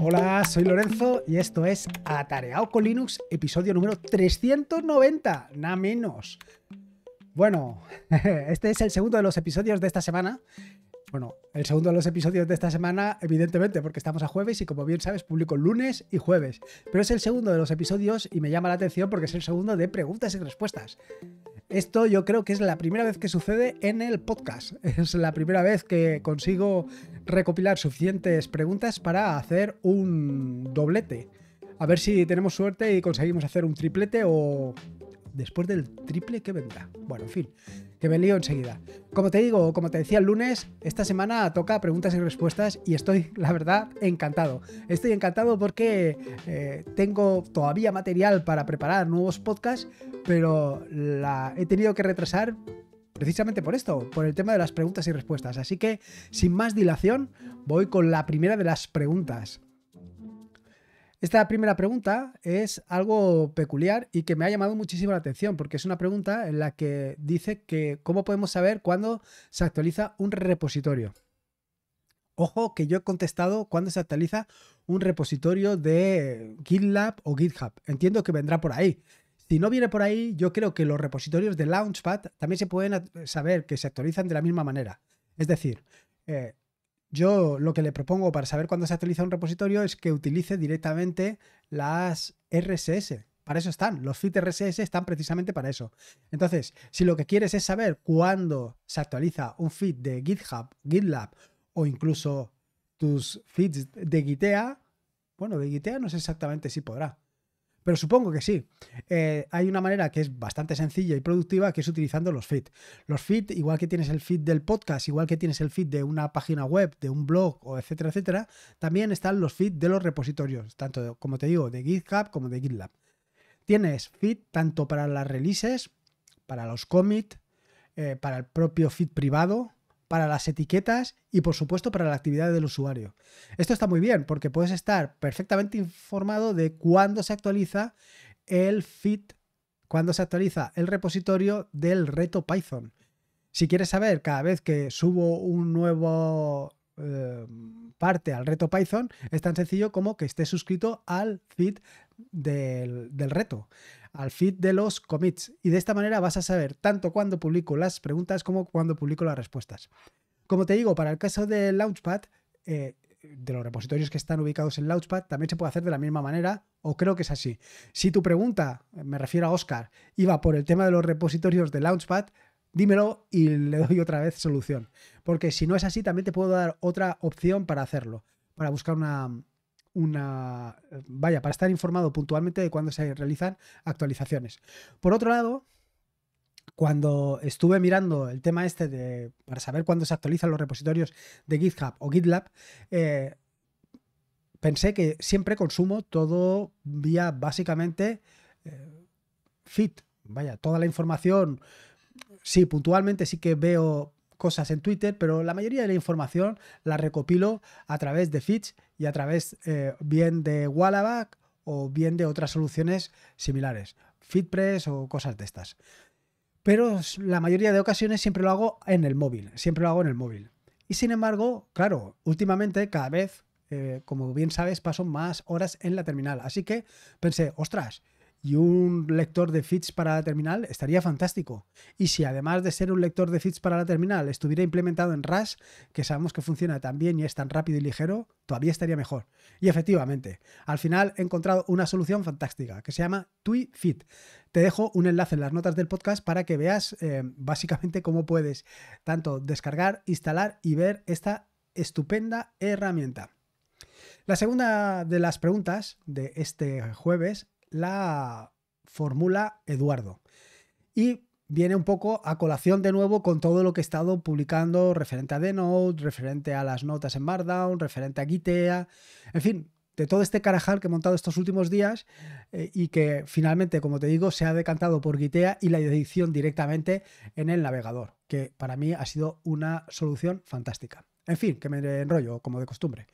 Hola, soy Lorenzo y esto es Atareado con Linux, episodio número 390, nada menos. Bueno, este es el segundo de los episodios de esta semana. Bueno, el segundo de los episodios de esta semana, evidentemente, porque estamos a jueves y como bien sabes, publico lunes y jueves. Pero es el segundo de los episodios y me llama la atención porque es el segundo de preguntas y respuestas. Esto yo creo que es la primera vez que sucede en el podcast. Es la primera vez que consigo recopilar suficientes preguntas para hacer un doblete. A ver si tenemos suerte y conseguimos hacer un triplete o después del triple que vendrá. Bueno, en fin, que me lío enseguida. Como te digo, como te decía el lunes, esta semana toca preguntas y respuestas y estoy, la verdad, encantado. Estoy encantado porque eh, tengo todavía material para preparar nuevos podcasts, pero la he tenido que retrasar precisamente por esto, por el tema de las preguntas y respuestas. Así que, sin más dilación, voy con la primera de las preguntas. Esta primera pregunta es algo peculiar y que me ha llamado muchísimo la atención, porque es una pregunta en la que dice que cómo podemos saber cuándo se actualiza un repositorio. Ojo que yo he contestado cuándo se actualiza un repositorio de GitLab o GitHub. Entiendo que vendrá por ahí. Si no viene por ahí, yo creo que los repositorios de Launchpad también se pueden saber que se actualizan de la misma manera. Es decir, eh, yo lo que le propongo para saber cuándo se actualiza un repositorio es que utilice directamente las RSS. Para eso están. Los feeds RSS están precisamente para eso. Entonces, si lo que quieres es saber cuándo se actualiza un feed de GitHub, GitLab o incluso tus feeds de Gitea, bueno, de Gitea no sé exactamente si podrá. Pero supongo que sí. Eh, hay una manera que es bastante sencilla y productiva, que es utilizando los feed. Los feed, igual que tienes el feed del podcast, igual que tienes el feed de una página web, de un blog, o etcétera, etcétera, también están los feed de los repositorios, tanto, como te digo, de GitHub como de GitLab. Tienes feed tanto para las releases, para los commits, eh, para el propio feed privado, para las etiquetas y por supuesto para la actividad del usuario. Esto está muy bien porque puedes estar perfectamente informado de cuándo se actualiza el fit, cuándo se actualiza el repositorio del reto Python. Si quieres saber cada vez que subo un nuevo... Eh, parte al reto Python es tan sencillo como que estés suscrito al feed del, reto, al feed de los commits. Y de esta manera vas a saber tanto cuando publico las preguntas como cuando publico las respuestas. Como te digo, para el caso del Launchpad, eh, de los repositorios que están ubicados en Launchpad también se puede hacer de la misma manera, o creo que es así. Si tu pregunta, me refiero a Oscar, iba por el tema de los repositorios de Launchpad, dímelo y le doy otra vez solución. Porque si no es así, también te puedo dar otra opción para hacerlo, para buscar una, una, vaya, para estar informado puntualmente de cuándo se realizan actualizaciones. Por otro lado, cuando estuve mirando el tema este de, para saber cuándo se actualizan los repositorios de GitHub o GitLab, eh, pensé que siempre consumo todo vía básicamente eh, Fit, Vaya, toda la información sí, puntualmente sí que veo cosas en Twitter, pero la mayoría de la información la recopilo a través de Fitch y a través eh, bien de Wallaback o bien de otras soluciones similares, FeedPress o cosas de estas. Pero la mayoría de ocasiones siempre lo hago en el móvil, siempre lo hago en el móvil. Y sin embargo, claro, últimamente cada vez, eh, como bien sabes, paso más horas en la terminal. Así que pensé, ostras, y un lector de feeds para la terminal estaría fantástico. Y si además de ser un lector de feeds para la terminal estuviera implementado en RAS, que sabemos que funciona tan bien y es tan rápido y ligero, todavía estaría mejor. Y efectivamente, al final he encontrado una solución fantástica que se llama fit Te dejo un enlace en las notas del podcast para que veas eh, básicamente cómo puedes tanto descargar, instalar y ver esta estupenda herramienta. La segunda de las preguntas de este jueves la fórmula Eduardo. Y viene un poco a colación de nuevo con todo lo que he estado publicando referente a Denote, referente a las notas en Markdown, referente a Gitea, en fin, de todo este carajal que he montado estos últimos días eh, y que finalmente, como te digo, se ha decantado por Gitea y la edición directamente en el navegador, que para mí ha sido una solución fantástica. En fin, que me enrollo, como de costumbre.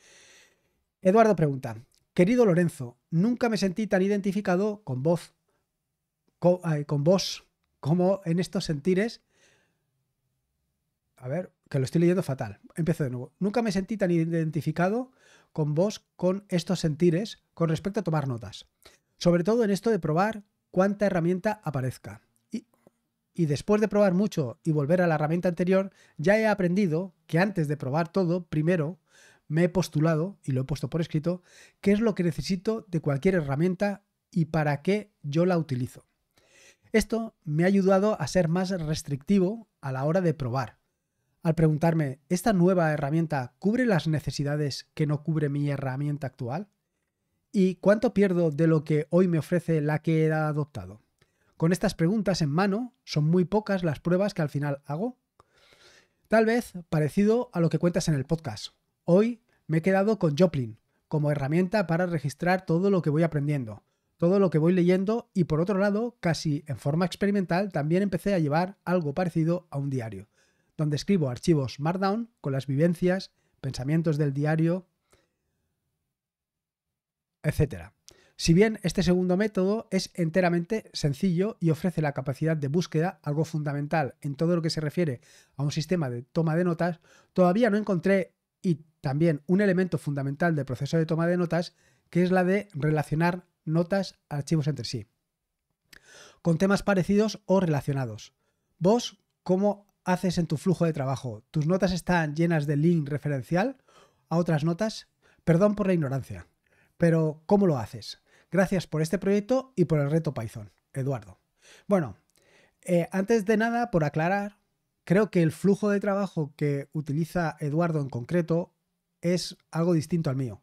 Eduardo pregunta, Querido Lorenzo, nunca me sentí tan identificado con vos, eh, con, vos, como en estos sentires. A ver, que lo estoy leyendo fatal. Empiezo de nuevo. Nunca me sentí tan identificado con vos con estos sentires con respecto a tomar notas. Sobre todo en esto de probar cuánta herramienta aparezca. y después de probar mucho y volver a la herramienta anterior, ya he aprendido que antes de probar todo, primero me he postulado, y lo he puesto por escrito, qué es lo que necesito de cualquier herramienta y para qué yo la utilizo. Esto me ha ayudado a ser más restrictivo a la hora de probar. Al preguntarme, ¿esta nueva herramienta cubre las necesidades que no cubre mi herramienta actual? ¿Y cuánto pierdo de lo que hoy me ofrece la que he adoptado? Con estas preguntas en mano, son muy pocas las pruebas que al final hago. Tal vez parecido a lo que cuentas en el podcast. Hoy me he quedado con Joplin como herramienta para registrar todo lo que voy aprendiendo, todo lo que voy leyendo y por otro lado, casi en forma experimental, también empecé a llevar algo parecido a un diario, donde escribo archivos Markdown con las vivencias, pensamientos del diario, etc. Si bien este segundo método es enteramente sencillo y ofrece la capacidad de búsqueda, algo fundamental en todo lo que se refiere a un sistema de toma de notas, todavía no encontré también un elemento fundamental del proceso de toma de notas, que es la de relacionar notas, archivos entre sí, con temas parecidos o relacionados. Vos, ¿cómo haces en tu flujo de trabajo? ¿Tus notas están llenas de link referencial a otras notas? Perdón por la ignorancia, pero ¿cómo lo haces? Gracias por este proyecto y por el reto Python, Eduardo. Bueno, eh, antes de nada, por aclarar, creo que el flujo de trabajo que utiliza Eduardo en concreto, es algo distinto al mío.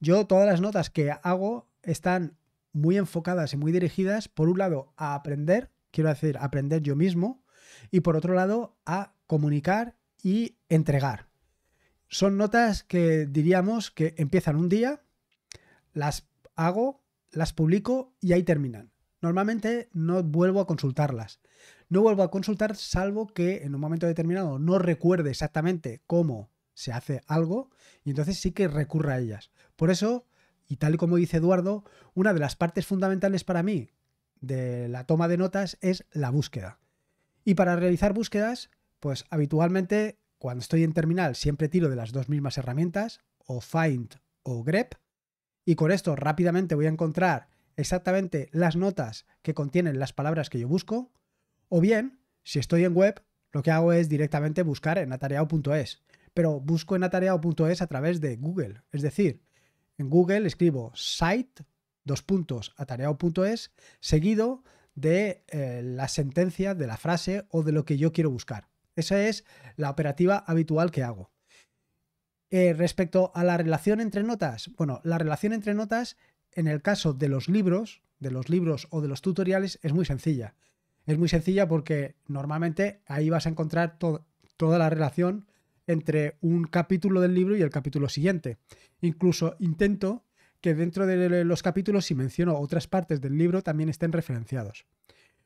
Yo todas las notas que hago están muy enfocadas y muy dirigidas, por un lado, a aprender, quiero decir, aprender yo mismo, y por otro lado, a comunicar y entregar. Son notas que diríamos que empiezan un día, las hago, las publico y ahí terminan. Normalmente no vuelvo a consultarlas. No vuelvo a consultar salvo que en un momento determinado no recuerde exactamente cómo se hace algo y entonces sí que recurra a ellas. Por eso, y tal y como dice Eduardo, una de las partes fundamentales para mí de la toma de notas es la búsqueda. Y para realizar búsquedas, pues habitualmente cuando estoy en terminal siempre tiro de las dos mismas herramientas, o Find o grep, y con esto rápidamente voy a encontrar exactamente las notas que contienen las palabras que yo busco, o bien, si estoy en web, lo que hago es directamente buscar en atareado.es pero busco en atareado.es a través de Google. Es decir, en Google escribo site, dos puntos, seguido de eh, la sentencia, de la frase o de lo que yo quiero buscar. Esa es la operativa habitual que hago. Eh, respecto a la relación entre notas, bueno, la relación entre notas en el caso de los libros, de los libros o de los tutoriales es muy sencilla. Es muy sencilla porque normalmente ahí vas a encontrar toda la relación entre un capítulo del libro y el capítulo siguiente. Incluso intento que dentro de los capítulos, si menciono otras partes del libro, también estén referenciados.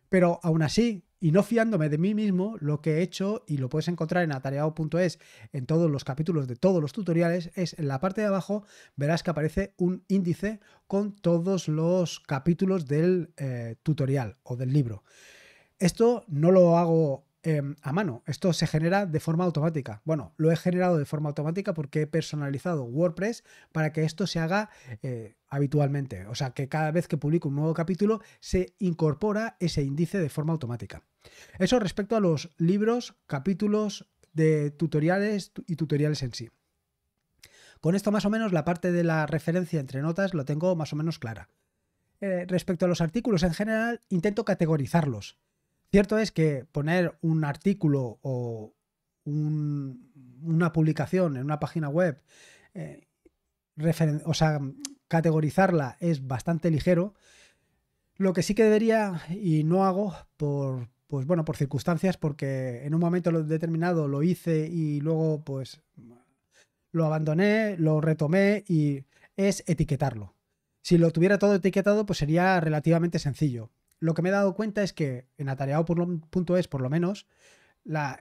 Pero aún así, y no fiándome de mí mismo, lo que he hecho, y lo puedes encontrar en atareado.es, en todos los capítulos de todos los tutoriales, es en la parte de abajo verás que aparece un índice con todos los capítulos del eh, tutorial o del libro. Esto no lo hago Em, a mano. Esto se genera de forma automática. Bueno, lo he generado de forma automática porque he personalizado WordPress para que esto se haga eh, habitualmente. O sea, que cada vez que publico un nuevo capítulo se incorpora ese índice de forma automática. Eso respecto a los libros, capítulos de tutoriales y tutoriales en sí. Con esto más o menos la parte de la referencia entre notas lo tengo más o menos clara. Eh, respecto a los artículos en general, intento categorizarlos. Cierto es que poner un artículo o una publicación en una página web, eh, o sea, categorizarla es bastante ligero. Lo que sí que debería y no hago por, pues bueno, por circunstancias, porque en un momento determinado lo hice y luego pues lo abandoné, lo retomé y es etiquetarlo. Si lo tuviera todo etiquetado, pues sería relativamente sencillo lo que me he dado cuenta es que en atareado.es, por lo menos,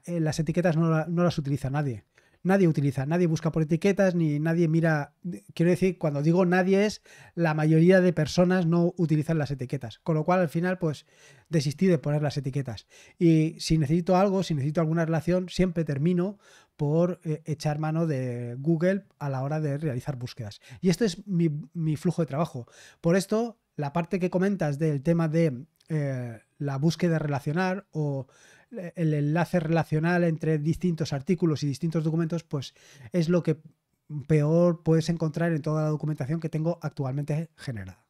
eh, las etiquetas no, las utiliza nadie. Nadie utiliza, nadie busca por etiquetas, ni nadie mira. Quiero decir, cuando digo nadie es, la mayoría de personas no utilizan las etiquetas. Con lo cual, al final, pues desistí de poner las etiquetas. Y si necesito algo, si necesito alguna relación, siempre termino por eh, echar mano de Google a la hora de realizar búsquedas. Y esto es mi flujo de trabajo. Por esto la parte que comentas del tema de eh, la búsqueda relacional o eh, el enlace relacional entre distintos artículos y distintos documentos, pues es lo que peor puedes encontrar en toda la documentación que tengo actualmente generada.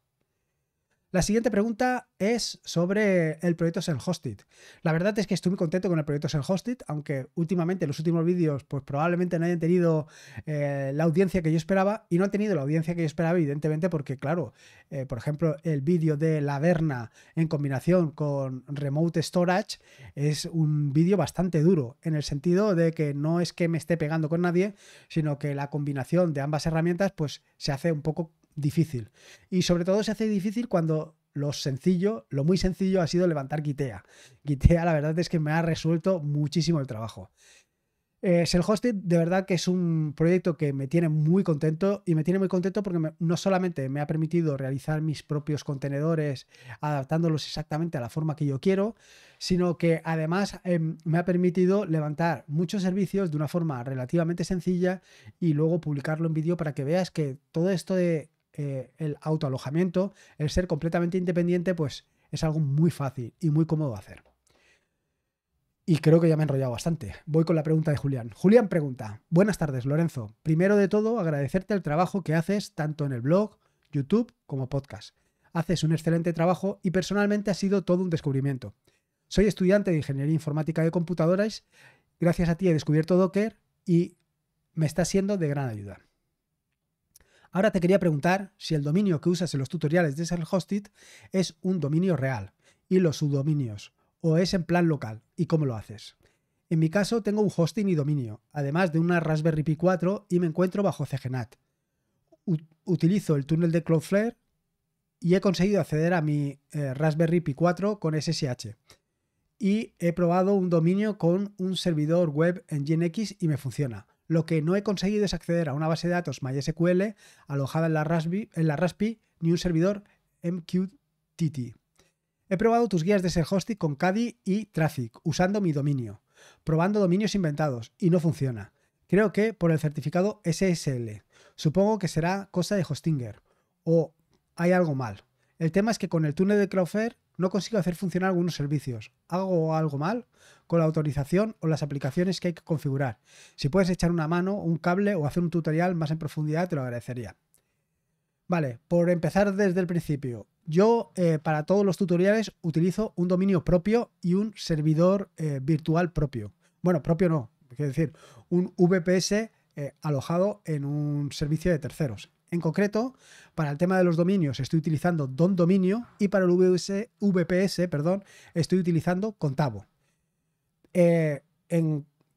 La siguiente pregunta es sobre el proyecto Self-Hosted. La verdad es que estoy muy contento con el proyecto Self-Hosted, aunque últimamente los últimos vídeos pues probablemente no hayan tenido eh, la audiencia que yo esperaba y no han tenido la audiencia que yo esperaba evidentemente porque claro, eh, por ejemplo el vídeo de la Verna en combinación con Remote Storage es un vídeo bastante duro en el sentido de que no es que me esté pegando con nadie, sino que la combinación de ambas herramientas pues se hace un poco difícil. Y sobre todo se hace difícil cuando lo sencillo, lo muy sencillo ha sido levantar Gitea. Gitea, la verdad es que me ha resuelto muchísimo el trabajo. Eh, el Hosted, de verdad que es un proyecto que me tiene muy contento y me tiene muy contento porque no solamente me ha permitido realizar mis propios contenedores adaptándolos exactamente a la forma que yo quiero, sino que además em, me ha permitido levantar muchos servicios de una forma relativamente sencilla y luego publicarlo en vídeo para que veas que todo esto de eh, el autoalojamiento, el ser completamente independiente, pues es algo muy fácil y muy cómodo de hacer. Y creo que ya me he enrollado bastante. Voy con la pregunta de Julián. Julián pregunta, buenas tardes Lorenzo. Primero de todo, agradecerte el trabajo que haces tanto en el blog, YouTube como podcast. Haces un excelente trabajo y personalmente ha sido todo un descubrimiento. Soy estudiante de Ingeniería Informática de Computadoras. Gracias a ti he descubierto Docker y me está siendo de gran ayuda. Ahora te quería preguntar si el dominio que usas en los tutoriales de self-hosted es un dominio real y los subdominios, o es en plan local y cómo lo haces. En mi caso tengo un hosting y dominio, además de una Raspberry Pi 4 y me encuentro bajo CGNAT. utilizo el túnel de Cloudflare y he conseguido acceder a mi eh, Raspberry Pi 4 con SSH. Y he probado un dominio con un servidor web en GenX y me funciona. Lo que no he conseguido es acceder a una base de datos MySQL alojada en la Raspberry, en la Raspi ni un servidor MQTT. He probado tus guías de ser hosting con Cadi y Traffic usando mi dominio, probando dominios inventados y no funciona. Creo que por el certificado SSL. Supongo que será cosa de Hostinger o hay algo mal. El tema es que con el túnel de Cloudflare no consigo hacer funcionar algunos servicios. Hago algo mal con la autorización o las aplicaciones que hay que configurar. Si puedes echar una mano, un cable o hacer un tutorial más en profundidad, te lo agradecería. Vale, por empezar desde el principio. Yo eh, para todos los tutoriales utilizo un dominio propio y un servidor eh, virtual propio. Bueno, propio no, quiero decir, un VPS eh, alojado en un servicio de terceros. En concreto, para el tema de los dominios estoy utilizando Don Dominio y para el VPS perdón, estoy utilizando Contabo. Eh,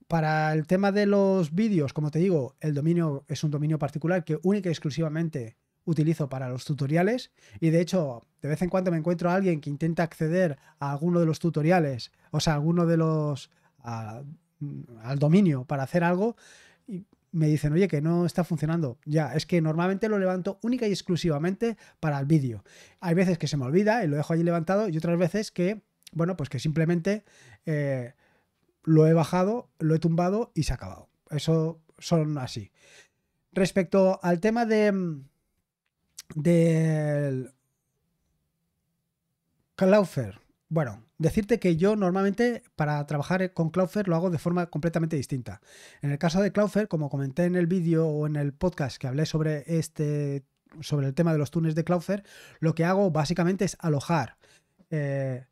para el tema de los vídeos, como te digo, el dominio es un dominio particular que única y exclusivamente utilizo para los tutoriales y de hecho de vez en cuando me encuentro a alguien que intenta acceder a alguno de los tutoriales, o sea, alguno de los... al dominio para hacer algo y me dicen, oye, que no está funcionando. Ya, es que normalmente lo levanto única y exclusivamente para el vídeo. Hay veces que se me olvida y lo dejo allí levantado y otras veces que, bueno, pues que simplemente eh, lo he bajado, lo he tumbado y se ha acabado. Eso son así. Respecto al tema de mm, del claufer, bueno, decirte que yo normalmente para trabajar con Cloudflare lo hago de forma completamente distinta. En el caso de Cloudflare, como comenté en el vídeo o en el podcast que hablé sobre este sobre el tema de los túneles de Cloudflare, lo que hago básicamente es alojar eh,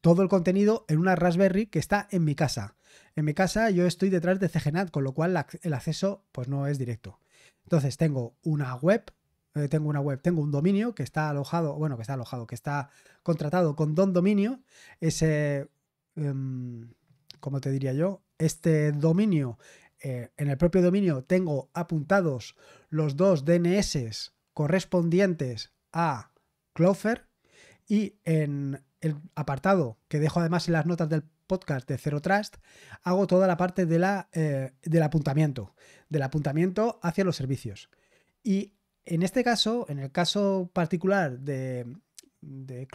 todo el contenido en una Raspberry que está en mi casa. En mi casa yo estoy detrás de CGNAT, con lo cual el acceso pues no es directo. Entonces tengo una web eh, tengo una web, tengo un dominio que está alojado, bueno, que está alojado, que está contratado con Don Dominio. Ese, em, ¿cómo te diría yo? Este dominio, eh, en el propio dominio tengo apuntados los dos DNS correspondientes a Clover y en el apartado que dejo además en las notas del podcast de Zero Trust, hago toda la parte de la, eh, del apuntamiento, del apuntamiento hacia los servicios. Y en este caso, en el caso particular de, de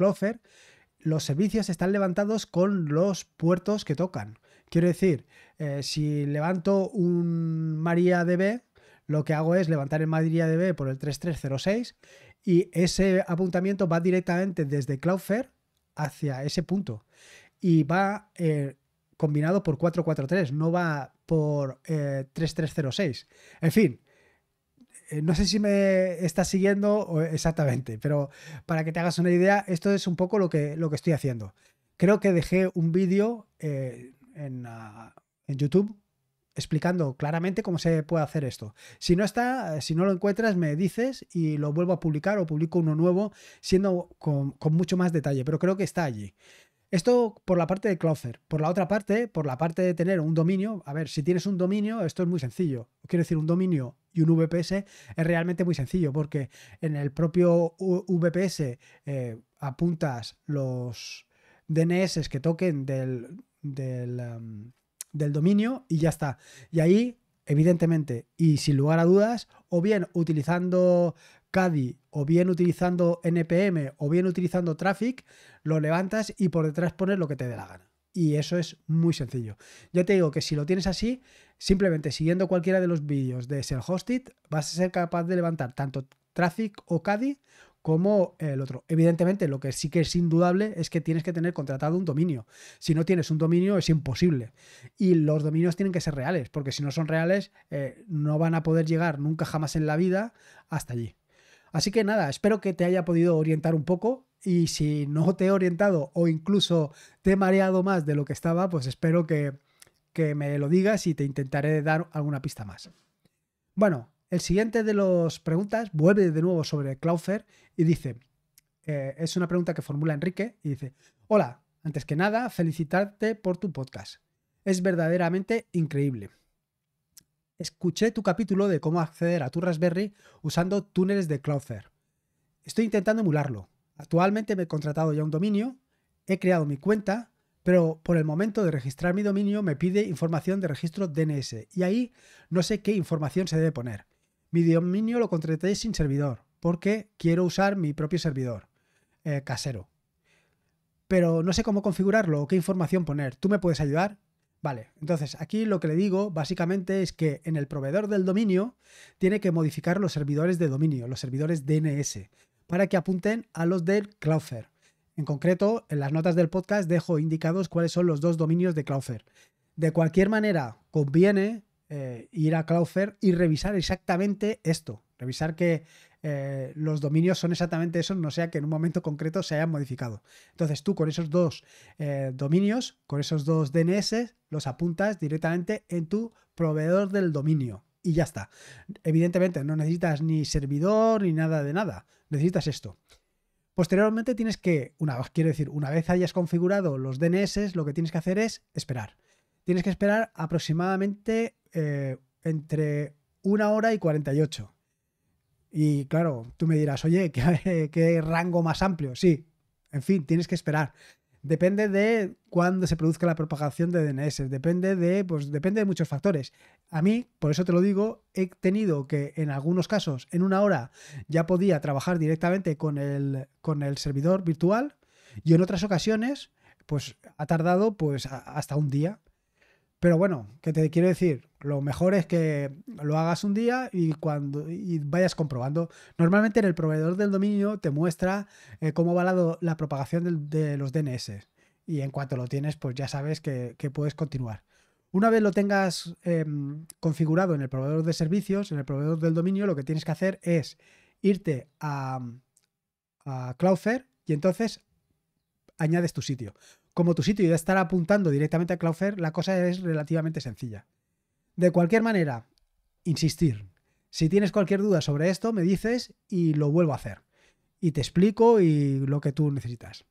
los servicios están levantados con los puertos que tocan. Quiero decir, eh, si levanto un MariaDB, lo que hago es levantar el MariaDB por el 3306 y ese apuntamiento va directamente desde Cloudflare hacia ese punto y va eh, combinado por 443, no va por 3306. Eh, en fin, eh, no sé si me estás siguiendo exactamente, pero para que te hagas una idea, esto es un poco lo que, lo que estoy haciendo. Creo que dejé un vídeo eh, ah, en, YouTube explicando claramente cómo se puede hacer esto. Si no está, si no lo encuentras, me dices y lo vuelvo a publicar o publico uno nuevo, siendo con, con mucho más detalle, pero creo que está allí. Esto por la parte de Cloudflare. Por la otra parte, por la parte de tener un dominio, a ver, si tienes un dominio, esto es muy sencillo. Quiero decir, un dominio y un VPS es realmente muy sencillo porque en el propio VPS eh, apuntas los DNS que toquen del, del dominio y ya está. Y ahí evidentemente y sin lugar a dudas, o bien utilizando CADI o bien utilizando NPM o bien utilizando Traffic, lo levantas y por detrás pones lo que te dé la gana. Y eso es muy sencillo. Ya te digo que si lo tienes así, simplemente siguiendo cualquiera de los vídeos de ser hosted vas a ser capaz de levantar tanto Traffic o CADI como el otro. Evidentemente, lo que sí que es indudable es que tienes que tener contratado un dominio. Si no tienes un dominio, es imposible. Y los dominios tienen que ser reales, porque si no son reales, eh, no van a poder llegar nunca jamás en la vida hasta allí. Así que nada, espero que te haya podido orientar un poco y si no te he orientado o incluso te he mareado más de lo que estaba, pues espero que, que me lo digas y te intentaré dar alguna pista más. Bueno, el siguiente de las preguntas vuelve de nuevo sobre Claufer y dice, eh, es una pregunta que formula Enrique y dice, hola, antes que nada, felicitarte por tu podcast. Es verdaderamente increíble escuché tu capítulo de cómo acceder a tu Raspberry usando túneles de Cloudflare. Estoy intentando emularlo. Actualmente me he contratado ya un dominio, he creado mi cuenta, pero por el momento de registrar mi dominio me pide información de registro DNS y ahí no sé qué información se debe poner. Mi dominio lo contraté sin servidor porque quiero usar mi propio servidor eh, casero. Pero no sé cómo configurarlo o qué información poner. ¿Tú me puedes ayudar? Vale, entonces aquí lo que le digo básicamente es que en el proveedor del dominio tiene que modificar los servidores de dominio, los servidores DNS, para que apunten a los del Cloudflare. En concreto, en las notas del podcast dejo indicados cuáles son los dos dominios de Cloudflare. De cualquier manera, conviene eh, ir a Cloudflare y revisar exactamente esto, Revisar que eh, los dominios son exactamente esos, no sea que en un momento concreto se hayan modificado. Entonces tú con esos dos eh, dominios, con esos dos DNS, los apuntas directamente en tu proveedor del dominio. Y ya está. Evidentemente no necesitas ni servidor ni nada de nada. Necesitas esto. Posteriormente tienes que, una, quiero decir, una vez hayas configurado los DNS, lo que tienes que hacer es esperar. Tienes que esperar aproximadamente eh, entre una hora y 48 y claro, tú me dirás, oye, ¿qué, rango más amplio? Sí, en fin, tienes que esperar. Depende de cuándo se produzca la propagación de DNS, depende de, pues, depende de muchos factores. A mí, por eso te lo digo, he tenido que en algunos casos, en una hora, ya podía trabajar directamente con el, con el servidor virtual y en otras ocasiones, pues ha tardado pues, hasta un día. Pero bueno, que te quiero decir, lo mejor es que lo hagas un día y cuando y vayas comprobando. Normalmente en el proveedor del dominio te muestra eh, cómo va la, la propagación de los DNS. Y en cuanto lo tienes, pues ya sabes que, puedes continuar. Una vez lo tengas em, configurado en el proveedor de servicios, en el proveedor del dominio, lo que tienes que hacer es irte a, a Cloudflare y entonces añades tu sitio como tu sitio ya estará estar apuntando directamente a Cloudflare, la cosa es relativamente sencilla. De cualquier manera, insistir. Si tienes cualquier duda sobre esto, me dices y lo vuelvo a hacer. Y te explico y lo que tú necesitas.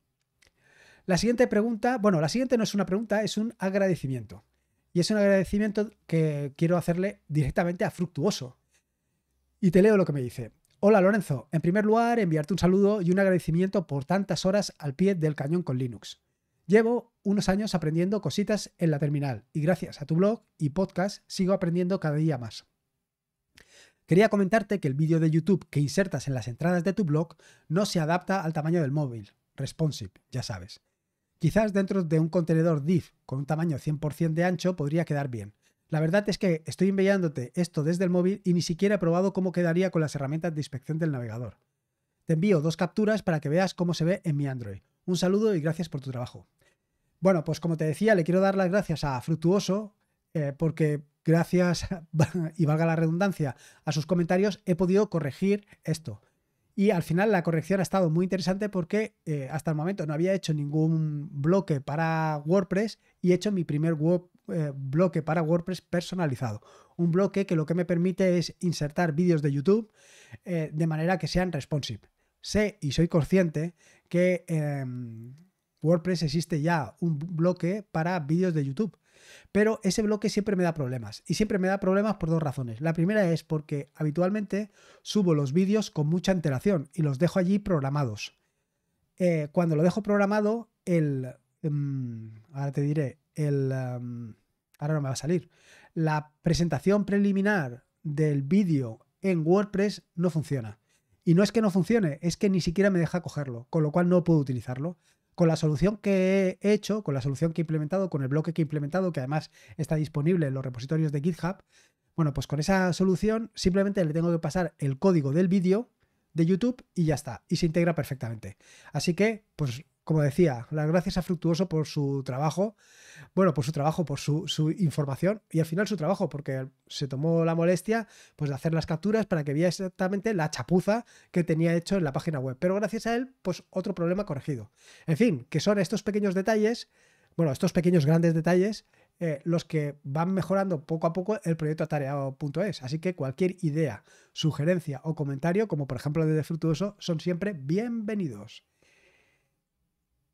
La siguiente pregunta, bueno, la siguiente no es una pregunta, es un agradecimiento. Y es un agradecimiento que quiero hacerle directamente a Fructuoso. Y te leo lo que me dice. Hola Lorenzo, en primer lugar enviarte un saludo y un agradecimiento por tantas horas al pie del cañón con Linux. Llevo unos años aprendiendo cositas en la terminal y gracias a tu blog y podcast sigo aprendiendo cada día más. Quería comentarte que el vídeo de YouTube que insertas en las entradas de tu blog no se adapta al tamaño del móvil, responsive, ya sabes. Quizás dentro de un contenedor div con un tamaño 100% de ancho podría quedar bien. La verdad es que estoy enviándote esto desde el móvil y ni siquiera he probado cómo quedaría con las herramientas de inspección del navegador. Te envío dos capturas para que veas cómo se ve en mi Android. Un saludo y gracias por tu trabajo. Bueno, pues como te decía, le quiero dar las gracias a Fructuoso eh, porque gracias, y valga la redundancia, a sus comentarios he podido corregir esto. Y al final la corrección ha estado muy interesante porque eh, hasta el momento no había hecho ningún bloque para WordPress y he hecho mi primer eh, bloque para WordPress personalizado. Un bloque que lo que me permite es insertar vídeos de YouTube de manera que sean responsive. Sé y soy consciente que em, WordPress existe ya un bloque para vídeos de YouTube. Pero ese bloque siempre me da problemas. Y siempre me da problemas por dos razones. La primera es porque habitualmente subo los vídeos con mucha antelación y los dejo allí programados. Eh, cuando lo dejo programado, el... Mm, ahora te diré, el... ahora no me va a salir. La presentación preliminar del vídeo en WordPress no funciona. Y no es que no funcione, es que ni siquiera me deja cogerlo, con lo cual no puedo utilizarlo con la solución que he hecho, con la solución que he implementado, con el bloque que he implementado, que además está disponible en los repositorios de GitHub, bueno, pues con esa solución simplemente le tengo que pasar el código del vídeo de YouTube y ya está, y se integra perfectamente. Así que, pues como decía, las gracias a Fructuoso por su trabajo, bueno, por su trabajo, por su, información y al final su trabajo, porque se tomó la molestia pues, de hacer las capturas para que vea exactamente la chapuza que tenía hecho en la página web. Pero gracias a él, pues otro problema corregido. En fin, que son estos pequeños detalles, bueno, estos pequeños grandes detalles. Eh, los que van mejorando poco a poco el proyecto atareado.es. Así que cualquier idea, sugerencia o comentario, como por ejemplo el de Fructuoso, son siempre bienvenidos.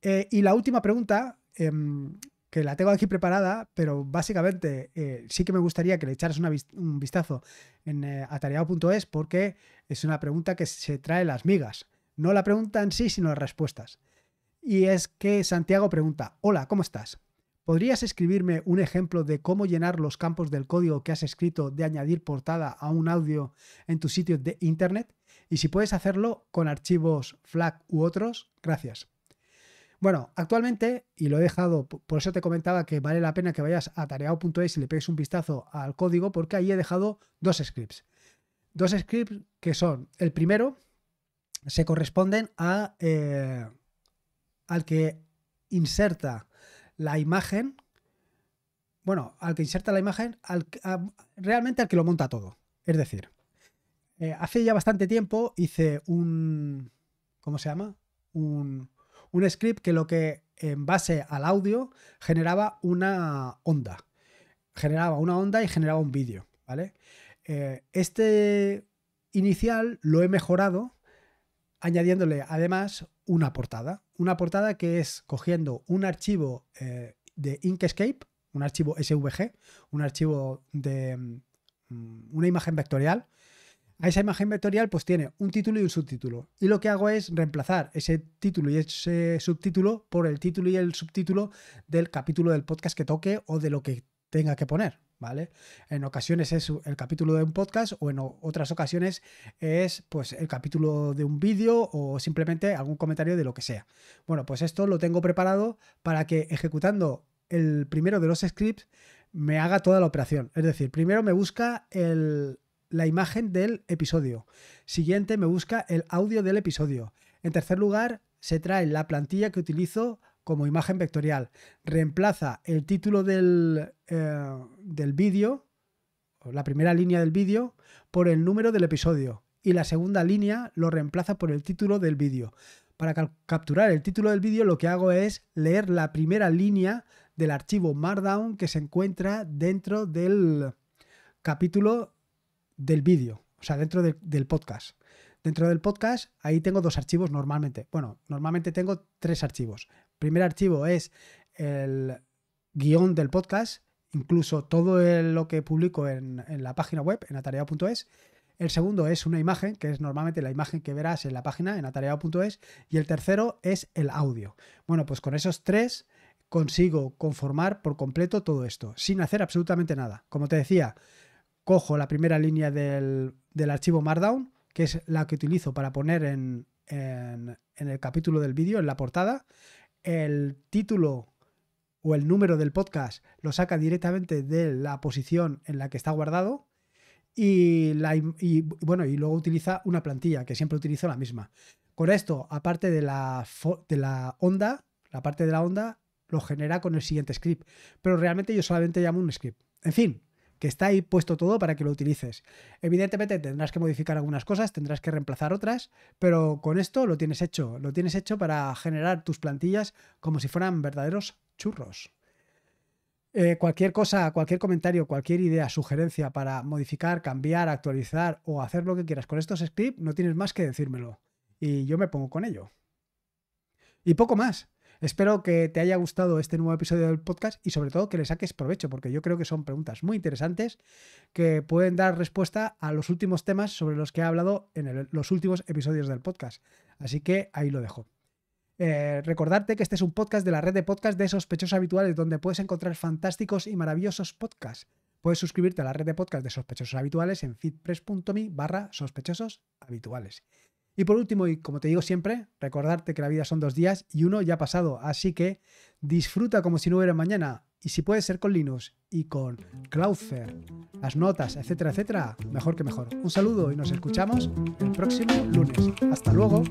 Eh, y la última pregunta, em, que la tengo aquí preparada, pero básicamente eh, sí que me gustaría que le echaras un vistazo en eh, atareado.es porque es una pregunta que se trae las migas. No la pregunta en sí, sino las respuestas. Y es que Santiago pregunta, hola, ¿cómo estás? ¿Podrías escribirme un ejemplo de cómo llenar los campos del código que has escrito de añadir portada a un audio en tu sitio de internet? Y si puedes hacerlo con archivos FLAC u otros, gracias. Bueno, actualmente, y lo he dejado, por eso te comentaba que vale la pena que vayas a tareao.es y le pegues un vistazo al código, porque ahí he dejado dos scripts. Dos scripts que son, el primero se corresponden a, eh, al que inserta la imagen, bueno, al que inserta la imagen, al, realmente al que lo monta todo. Es decir, eh, hace ya bastante tiempo hice un, ¿cómo se llama? Un un script que lo que en base al audio generaba una onda. Generaba una onda y generaba un vídeo, ¿vale? Eh, este inicial lo he mejorado añadiéndole además una portada. Una portada que es cogiendo un archivo eh, de Inkscape, un archivo SVG, un archivo de mm, una imagen vectorial a esa imagen vectorial pues tiene un título y un subtítulo. Y lo que hago es reemplazar ese título y ese subtítulo por el título y el subtítulo del capítulo del podcast que toque o de lo que tenga que poner, ¿vale? En ocasiones es el capítulo de un podcast o en otras ocasiones es pues el capítulo de un vídeo o simplemente algún comentario de lo que sea. Bueno, pues esto lo tengo preparado para que ejecutando el primero de los scripts me haga toda la operación. Es decir, primero me busca el, la imagen del episodio. Siguiente, me busca el audio del episodio. En tercer lugar, se trae la plantilla que utilizo como imagen vectorial. Reemplaza el título del, eh, del vídeo, la primera línea del vídeo, por el número del episodio. Y la segunda línea lo reemplaza por el título del vídeo. Para capturar el título del vídeo lo que hago es leer la primera línea del archivo Markdown que se encuentra dentro del capítulo del vídeo, o sea, dentro del podcast. Dentro del podcast, ahí tengo dos archivos normalmente. Bueno, normalmente tengo tres archivos. primer archivo es el guión del podcast, incluso todo lo que publico en, en, la página web, en atareado.es. El segundo es una imagen, que es normalmente la imagen que verás en la página, en atareado.es. Y el tercero es el audio. Bueno, pues con esos tres consigo conformar por completo todo esto, sin hacer absolutamente nada. Como te decía, cojo la primera línea del, archivo Markdown, que es la que utilizo para poner en, el capítulo del vídeo, en la portada. El título o el número del podcast lo saca directamente de la posición en la que está guardado. Y, y, bueno, y luego utiliza una plantilla, que siempre utilizo la misma. Con esto, aparte de la, de la onda, la parte de la onda lo genera con el siguiente script. Pero realmente yo solamente llamo un script. En fin, que está ahí puesto todo para que lo utilices. Evidentemente tendrás que modificar algunas cosas, tendrás que reemplazar otras, pero con esto lo tienes hecho, lo tienes hecho para generar tus plantillas como si fueran verdaderos churros. Eh, cualquier cosa, cualquier comentario, cualquier idea, sugerencia para modificar, cambiar, actualizar o hacer lo que quieras con estos scripts, no tienes más que decírmelo. Y yo me pongo con ello. Y poco más. Espero que te haya gustado este nuevo episodio del podcast y sobre todo que le saques provecho, porque yo creo que son preguntas muy interesantes que pueden dar respuesta a los últimos temas sobre los que he hablado en los últimos episodios del podcast. Así que ahí lo dejo. Eh, recordarte que este es un podcast de la red de podcast de sospechosos habituales, donde puedes encontrar fantásticos y maravillosos podcasts. Puedes suscribirte a la red de podcast de sospechosos habituales en fitpress.me barra sospechosos habituales. Y por último, y como te digo siempre, recordarte que la vida son dos días y uno ya ha pasado, así que disfruta como si no hubiera mañana. Y si puede ser con Linux y con Cloudflare, las notas, etcétera, etcétera, mejor que mejor. Un saludo y nos escuchamos el próximo lunes. Hasta luego.